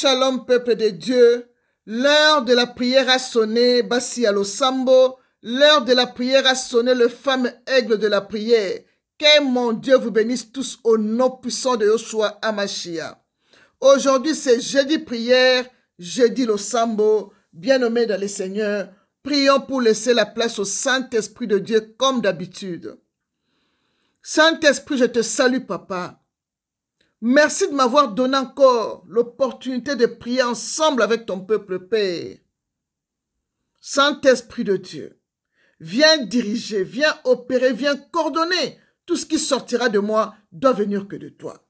Shalom peuple de Dieu, l'heure de la prière a sonné, Bassi Sambo, l'heure de la prière a sonné, le fameux aigle de la prière. Que mon Dieu vous bénisse tous au nom puissant de Yoshua Amashia. Aujourd'hui c'est jeudi prière, jeudi l'osambo, bien-nommé dans les Seigneur. Prions pour laisser la place au Saint-Esprit de Dieu comme d'habitude. Saint-Esprit, je te salue, papa. Merci de m'avoir donné encore l'opportunité de prier ensemble avec ton peuple, Père. Saint-Esprit de Dieu, viens diriger, viens opérer, viens coordonner. Tout ce qui sortira de moi doit venir que de toi.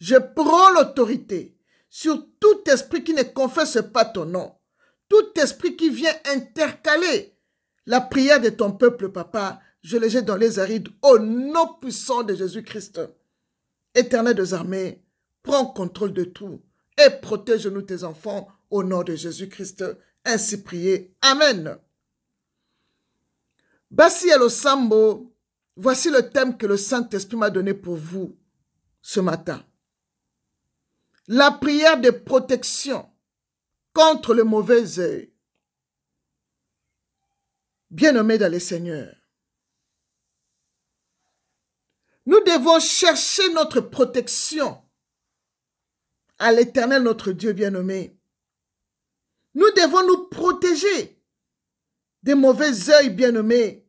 Je prends l'autorité sur tout esprit qui ne confesse pas ton nom, tout esprit qui vient intercaler la prière de ton peuple, papa. Je le jette dans les arides au nom puissant de Jésus-Christ. Éternel des armées, prends contrôle de tout et protège-nous tes enfants au nom de Jésus-Christ. Ainsi prié. Amen. Bassi Sambo, voici le thème que le Saint-Esprit m'a donné pour vous ce matin. La prière de protection contre les mauvais œil. bien aimés dans les seigneurs. Nous devons chercher notre protection à l'éternel, notre Dieu bien-aimé. Nous devons nous protéger des mauvais yeux bien-aimés,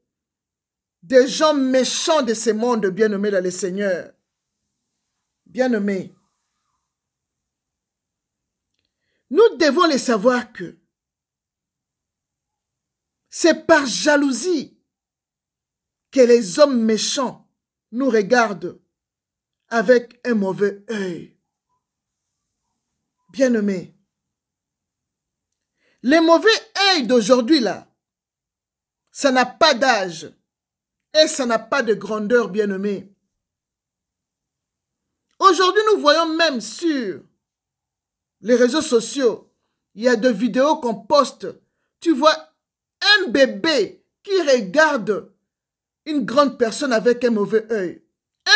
des gens méchants de ce monde bien-aimé dans le Seigneur. Bien-aimé, nous devons les savoir que c'est par jalousie que les hommes méchants nous regarde avec un mauvais œil. bien aimé. les mauvais œil d'aujourd'hui, là, ça n'a pas d'âge et ça n'a pas de grandeur, bien-aimé. Aujourd'hui, nous voyons même sur les réseaux sociaux, il y a des vidéos qu'on poste. Tu vois un bébé qui regarde une grande personne avec un mauvais œil.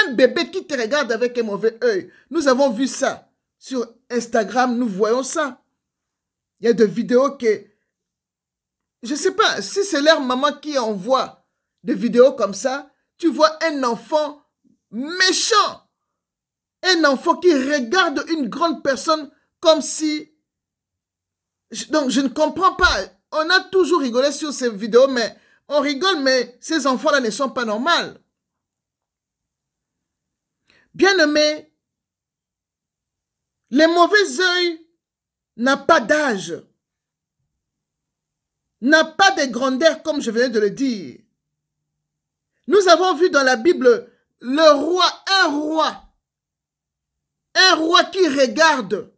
Un bébé qui te regarde avec un mauvais œil. Nous avons vu ça. Sur Instagram, nous voyons ça. Il y a des vidéos que... Je ne sais pas, si c'est leur maman qui envoie des vidéos comme ça, tu vois un enfant méchant. Un enfant qui regarde une grande personne comme si... Donc, je ne comprends pas. On a toujours rigolé sur ces vidéos, mais on rigole, mais ces enfants-là ne sont pas normaux. Bien-aimés, les mauvais œil n'a pas d'âge, n'a pas de grandeur, comme je venais de le dire. Nous avons vu dans la Bible le roi, un roi, un roi qui regarde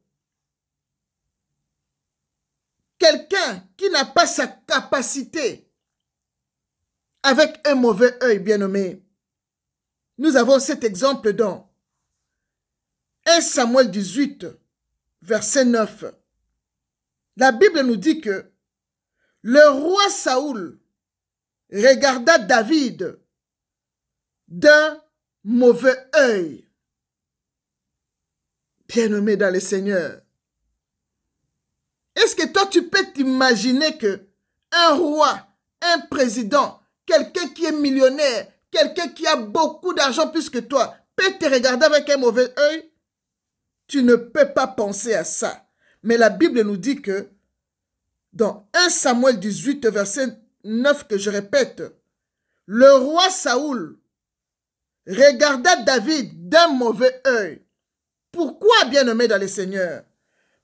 quelqu'un qui n'a pas sa capacité avec un mauvais œil, bien-aimé. Nous avons cet exemple dans 1 Samuel 18, verset 9. La Bible nous dit que le roi Saoul regarda David d'un mauvais œil. Bien-aimé dans le Seigneur, est-ce que toi tu peux t'imaginer que un roi, un président, Quelqu'un qui est millionnaire, quelqu'un qui a beaucoup d'argent plus que toi, peut te regarder avec un mauvais œil. Tu ne peux pas penser à ça. Mais la Bible nous dit que dans 1 Samuel 18, verset 9, que je répète, le roi Saoul regarda David d'un mauvais œil. Pourquoi, bien-aimé dans le Seigneur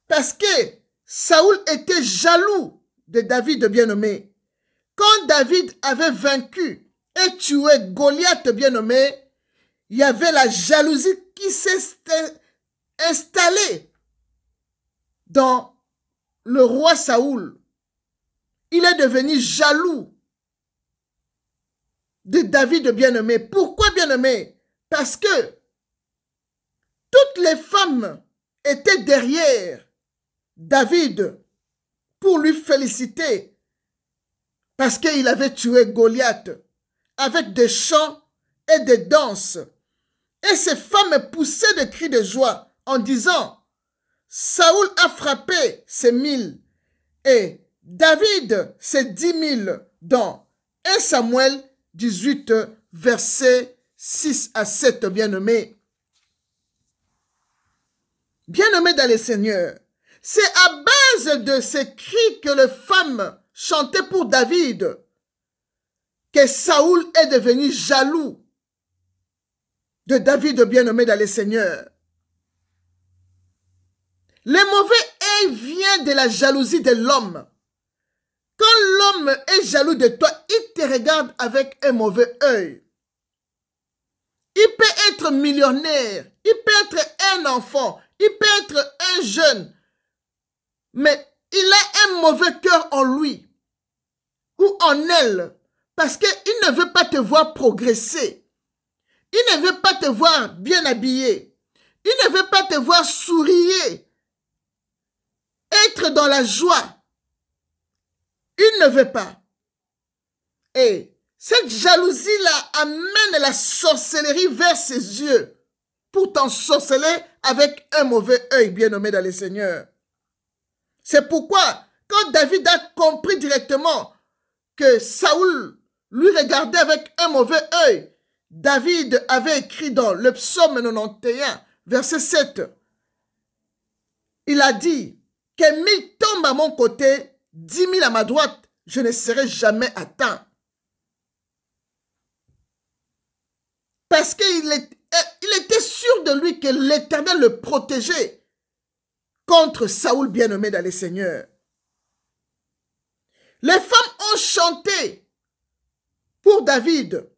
Parce que Saoul était jaloux de David, bien-aimé. Quand David avait vaincu et tué Goliath bien nommé, il y avait la jalousie qui s'est installée dans le roi Saoul. Il est devenu jaloux de David bien-aimé. Pourquoi bien-aimé Parce que toutes les femmes étaient derrière David pour lui féliciter parce qu'il avait tué Goliath avec des chants et des danses. Et ces femmes poussaient des cris de joie en disant, Saoul a frappé ses mille et David ses dix mille dans 1 Samuel 18, versets 6 à 7, bien-aimés. Bien-aimés dans les Seigneur, c'est à base de ces cris que les femmes Chantez pour David que Saoul est devenu jaloux de David bien-aimé dans le Seigneur. Le mauvais œil vient de la jalousie de l'homme. Quand l'homme est jaloux de toi, il te regarde avec un mauvais œil. Il peut être millionnaire, il peut être un enfant, il peut être un jeune, mais il est mauvais cœur en lui ou en elle parce qu'il ne veut pas te voir progresser. Il ne veut pas te voir bien habillé. Il ne veut pas te voir sourire, être dans la joie. Il ne veut pas. Et cette jalousie-là amène la sorcellerie vers ses yeux pour t'en sorceller avec un mauvais œil bien nommé dans les Seigneur. C'est pourquoi quand David a compris directement que Saoul lui regardait avec un mauvais œil, David avait écrit dans le psaume 91, verset 7, il a dit, que mille tombe à mon côté, dix mille à ma droite, je ne serai jamais atteint. Parce qu'il euh, il était sûr de lui que l'Éternel le protégeait contre Saoul bien-aimé dans les Seigneurs. Les femmes ont chanté pour David.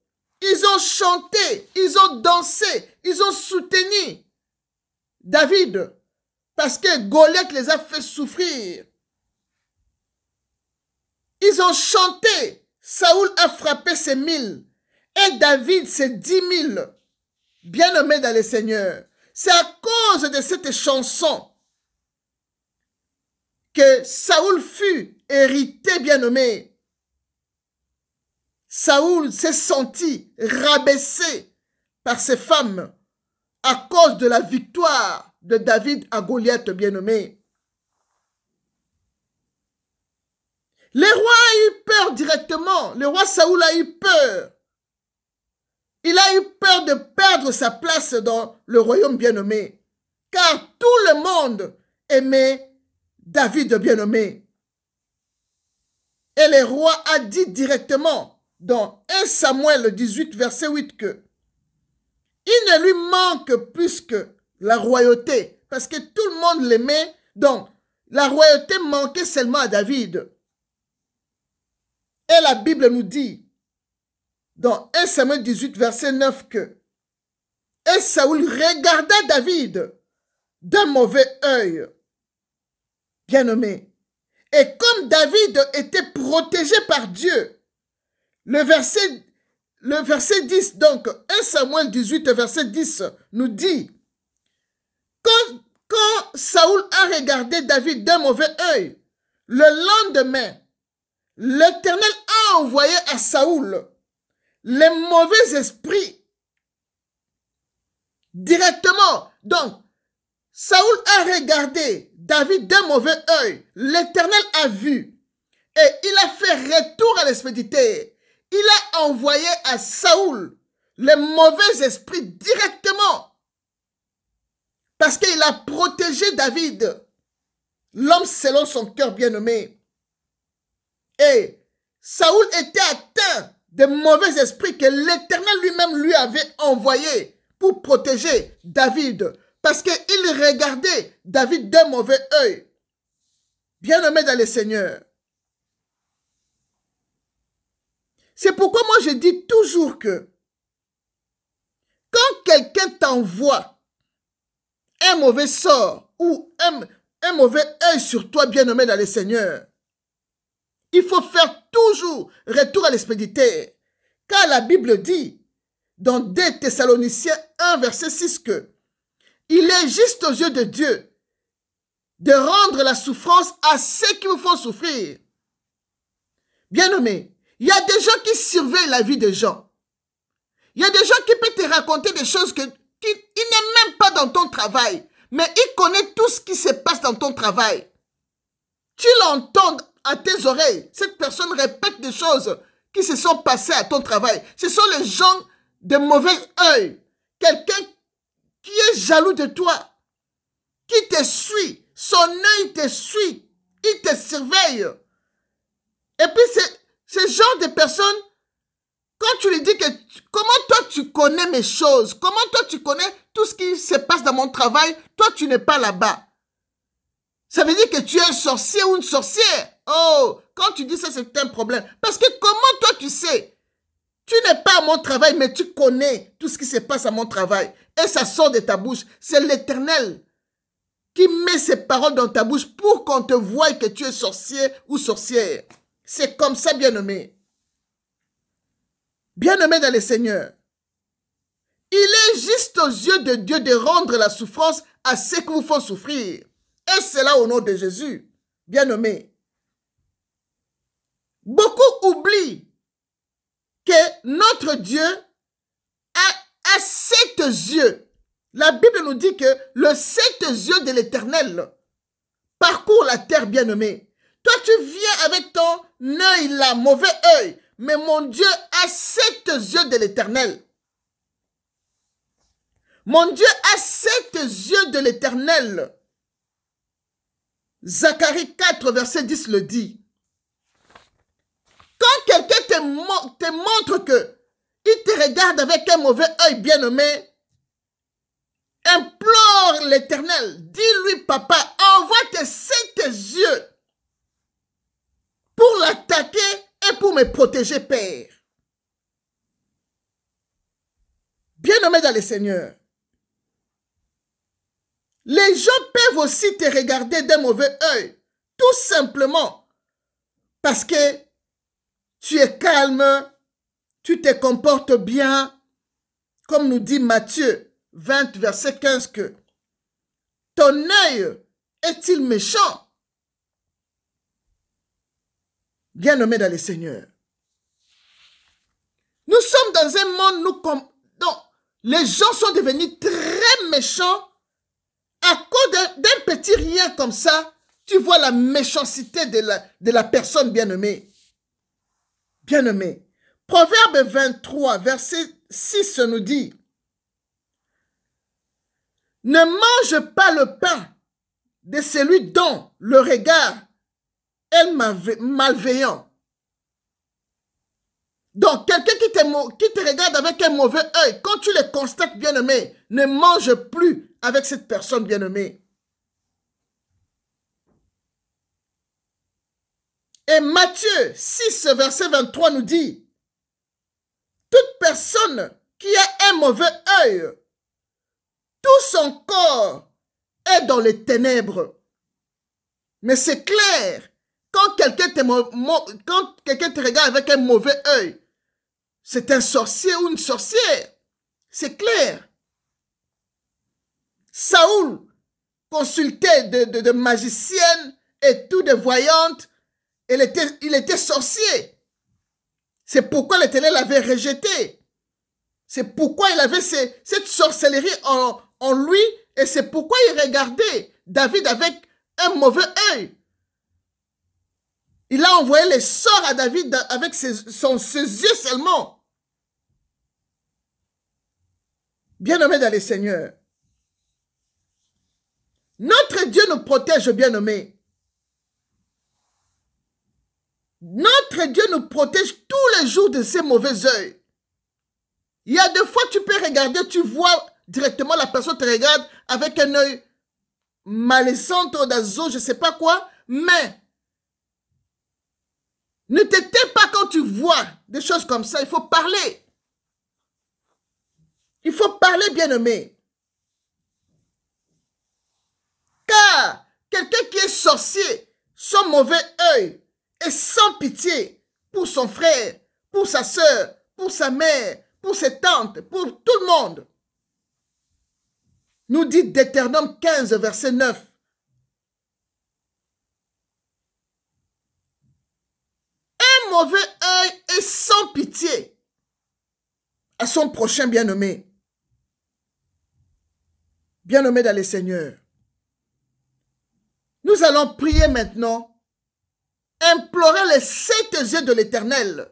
Ils ont chanté, ils ont dansé, ils ont soutenu David parce que Goliath les a fait souffrir. Ils ont chanté. Saoul a frappé ses mille et David ses dix mille. Bien-aimé dans le Seigneur, c'est à cause de cette chanson que Saoul fut hérité bien nommé Saoul s'est senti rabaissé par ses femmes à cause de la victoire de David à Goliath bien nommé Le roi a eu peur directement. Le roi Saoul a eu peur. Il a eu peur de perdre sa place dans le royaume bien nommé Car tout le monde aimait David bien nommé et le roi a dit directement dans 1 Samuel 18, verset 8 que il ne lui manque plus que la royauté, parce que tout le monde l'aimait. Donc, la royauté manquait seulement à David. Et la Bible nous dit, dans 1 Samuel 18, verset 9, que Et Saoul regardait David d'un mauvais œil. Bien-aimé, et comme David était protégé par Dieu, le verset, le verset 10, donc 1 Samuel 18, verset 10, nous dit, quand, quand Saoul a regardé David d'un mauvais œil, le lendemain, l'Éternel a envoyé à Saoul les mauvais esprits directement. Donc, Saoul a regardé David d'un mauvais oeil. L'Éternel a vu. Et il a fait retour à l'espédité. Il a envoyé à Saoul les mauvais esprits directement. Parce qu'il a protégé David, l'homme selon son cœur bien-aimé. Et Saoul était atteint des mauvais esprits que l'Éternel lui-même lui avait envoyés pour protéger David parce qu'il regardait David d'un mauvais œil. Bien-aimé dans le Seigneur. C'est pourquoi moi je dis toujours que quand quelqu'un t'envoie un mauvais sort ou un, mauvais œil sur toi, bien-aimé dans le Seigneur, il faut faire toujours retour à l'expéditeur. Car la Bible dit dans 2 Thessaloniciens 1, verset 6 que il est juste aux yeux de Dieu de rendre la souffrance à ceux qui vous font souffrir. bien nommé, il y a des gens qui surveillent la vie des gens. Il y a des gens qui peuvent te raconter des choses que, qui n'est même pas dans ton travail, mais ils connaissent tout ce qui se passe dans ton travail. Tu l'entends à tes oreilles. Cette personne répète des choses qui se sont passées à ton travail. Ce sont les gens de mauvais oeil. Quelqu'un qui est jaloux de toi, qui te suit, son œil te suit, il te surveille. Et puis, ce genre de personnes, quand tu lui dis que comment toi tu connais mes choses, comment toi tu connais tout ce qui se passe dans mon travail, toi tu n'es pas là-bas. Ça veut dire que tu es un sorcier ou une sorcière. Oh, quand tu dis ça, c'est un problème. Parce que comment toi tu sais Tu n'es pas à mon travail, mais tu connais tout ce qui se passe à mon travail et ça sort de ta bouche. C'est l'Éternel qui met ses paroles dans ta bouche pour qu'on te voie que tu es sorcier ou sorcière. C'est comme ça, bien-aimé. Bien-aimé dans le Seigneur. Il est juste aux yeux de Dieu de rendre la souffrance à ceux qui vous font souffrir. Et c'est là au nom de Jésus, bien-aimé. Beaucoup oublient que notre Dieu sept yeux. La Bible nous dit que le sept yeux de l'éternel parcourt la terre bien-aimée. Toi, tu viens avec ton œil là, mauvais œil. Mais mon Dieu a sept yeux de l'éternel. Mon Dieu a sept yeux de l'éternel. Zacharie 4, verset 10 le dit. Quand quelqu'un te montre que il te regarde avec un mauvais œil bien-aimé. Implore l'Éternel. Dis-lui, papa, envoie tes sept yeux pour l'attaquer et pour me protéger, Père. Bien-aimé dans le Seigneur, les gens peuvent aussi te regarder d'un mauvais œil, tout simplement parce que tu es calme, tu te comportes bien, comme nous dit Matthieu 20, verset 15, que ton œil est-il méchant Bien-aimé dans le Seigneur, nous sommes dans un monde nous, dont les gens sont devenus très méchants à cause d'un petit rien comme ça. Tu vois la méchanceté de la, de la personne bien-aimée. Bien-aimée, Proverbe 23, verset 6 nous dit, ne mange pas le pain de celui dont le regard est malveillant. Donc, quelqu'un qui te, qui te regarde avec un mauvais œil, quand tu le constates bien aimé, ne mange plus avec cette personne bien aimée. Et Matthieu 6, verset 23 nous dit, personne qui a un mauvais œil, tout son corps est dans les ténèbres. Mais c'est clair, quand quelqu'un te, te regarde avec un mauvais œil, c'est un sorcier ou une sorcière. C'est clair. Saoul consultait de, magiciennes et tout, de voyantes. Il était, il était sorcier. C'est pourquoi les ténèbres l'avait rejeté. C'est pourquoi il avait cette sorcellerie en, lui et c'est pourquoi il regardait David avec un mauvais oeil. Il a envoyé les sorts à David avec ses, yeux seulement. bien nommé dans les Seigneurs, notre Dieu nous protège, bien-aimé. Notre Dieu nous protège tous les jours de ses mauvais œils. Il y a des fois, tu peux regarder, tu vois directement la personne te regarde avec un œil malaisant, d'azote, je ne sais pas quoi, mais ne t'éteins pas quand tu vois des choses comme ça. Il faut parler. Il faut parler, bien-aimé. Car quelqu'un qui est sorcier, son mauvais œil est sans pitié pour son frère, pour sa soeur, pour sa mère, pour ses tantes, pour tout le monde. Nous dit Deutéronome 15, verset 9. Un mauvais œil est sans pitié à son prochain bien-aimé. Bien-aimé dans le Seigneur. Nous allons prier maintenant, implorer les sept yeux de l'Éternel,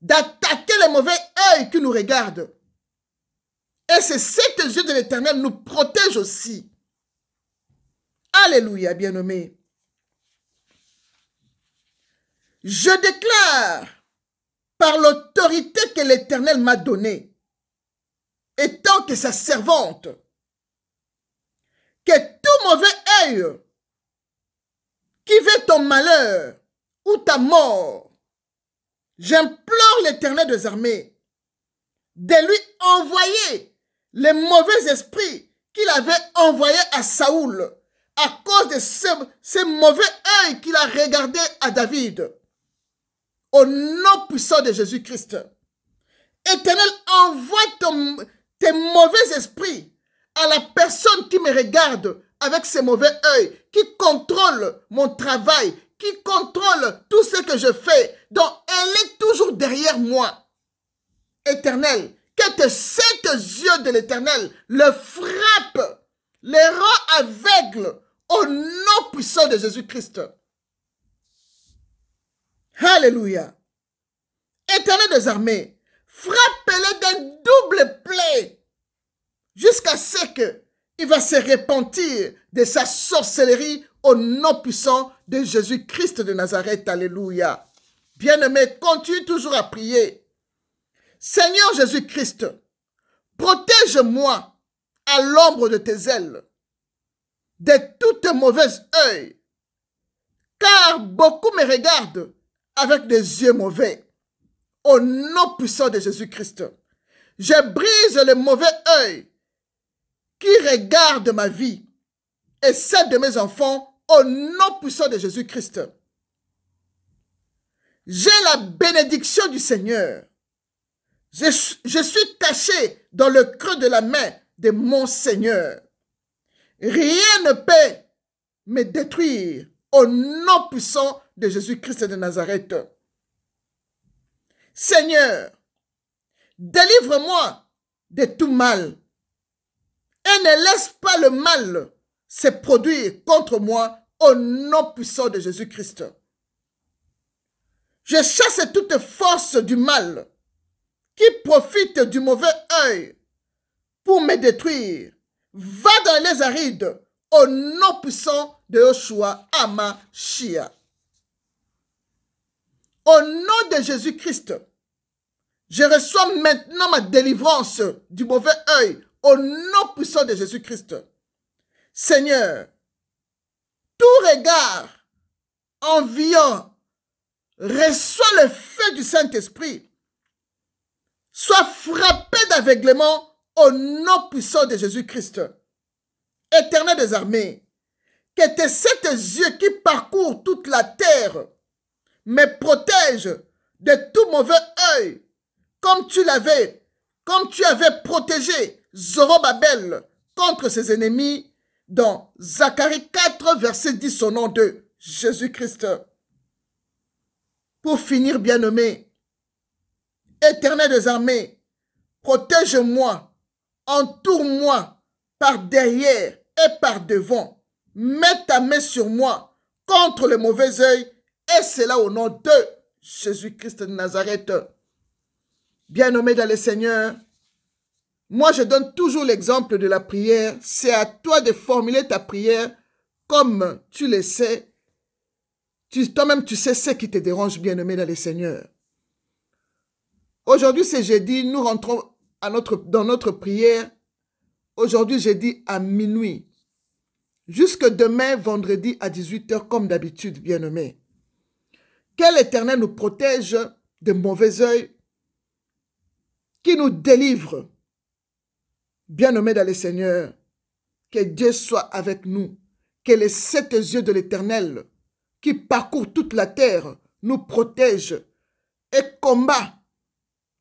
d'attendre à les mauvais œil qui nous regarde. Et c'est sept yeux de l'Éternel nous protège aussi. Alléluia, bien-aimé. Je déclare par l'autorité que l'Éternel m'a donnée, étant que sa servante, que tout mauvais œil qui veut ton malheur ou ta mort J'implore l'Éternel des armées de lui envoyer les mauvais esprits qu'il avait envoyés à Saoul à cause de ces mauvais œil qu'il a regardé à David. Au nom puissant de Jésus-Christ. Éternel, envoie tes mauvais esprits à la personne qui me regarde avec ses mauvais œils, qui contrôle mon travail, qui contrôle tout ce que je fais, dont elle est toujours derrière moi. Éternel, que tes sept yeux de l'éternel le frappent, les rend aveugles au nom puissant de Jésus-Christ. Alléluia. Éternel des armées, frappez-le d'un double plaie jusqu'à ce qu'il va se repentir de sa sorcellerie au nom puissant de Jésus-Christ de Nazareth. Alléluia. Bien-aimé, continue toujours à prier. Seigneur Jésus-Christ, protège-moi à l'ombre de tes ailes, de toutes mauvaises œils, car beaucoup me regardent avec des yeux mauvais. Au nom puissant de Jésus-Christ, je brise les mauvais œils qui regardent ma vie et celle de mes enfants au nom puissant de Jésus-Christ. J'ai la bénédiction du Seigneur. Je, suis caché dans le creux de la main de mon Seigneur. Rien ne peut me détruire au nom puissant de Jésus-Christ de Nazareth. Seigneur, délivre-moi de tout mal et ne laisse pas le mal se produire contre moi au nom puissant de Jésus-Christ. Je chasse toute force du mal qui profite du mauvais œil pour me détruire. Va dans les arides au nom puissant de Joshua Amashia. Au nom de Jésus-Christ, je reçois maintenant ma délivrance du mauvais œil au nom puissant de Jésus-Christ. Seigneur, tout regard enviant reçoit le feu du Saint-Esprit, soit frappé d'aveuglement au nom puissant de Jésus-Christ. Éternel des armées, que tes sept yeux qui parcourent toute la terre me protègent de tout mauvais œil, comme tu l'avais, comme tu avais protégé Zorobabel contre ses ennemis dans Zacharie 4, verset 10 au nom de Jésus-Christ. Pour finir, bien-aimé, Éternel des armées, protège-moi, entoure-moi par derrière et par devant. Mets ta main sur moi contre les mauvais œil et c'est là au nom de Jésus-Christ de Nazareth. Bien-aimé dans le Seigneur, moi, je donne toujours l'exemple de la prière. C'est à toi de formuler ta prière comme tu le sais. Toi-même, tu sais ce qui te dérange, bien-aimé dans le Seigneur. Aujourd'hui, c'est jeudi, nous rentrons dans notre prière. Aujourd'hui, jeudi à minuit. Jusque demain, vendredi à 18h, comme d'habitude, bien-aimé. Que l'éternel nous protège des mauvais oeils qui nous délivre Bien-aimés dans le Seigneur, que Dieu soit avec nous, que les sept yeux de l'Éternel, qui parcourent toute la terre, nous protègent et combat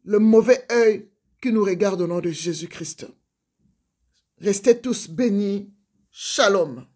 le mauvais œil qui nous regarde au nom de Jésus-Christ. Restez tous bénis. Shalom.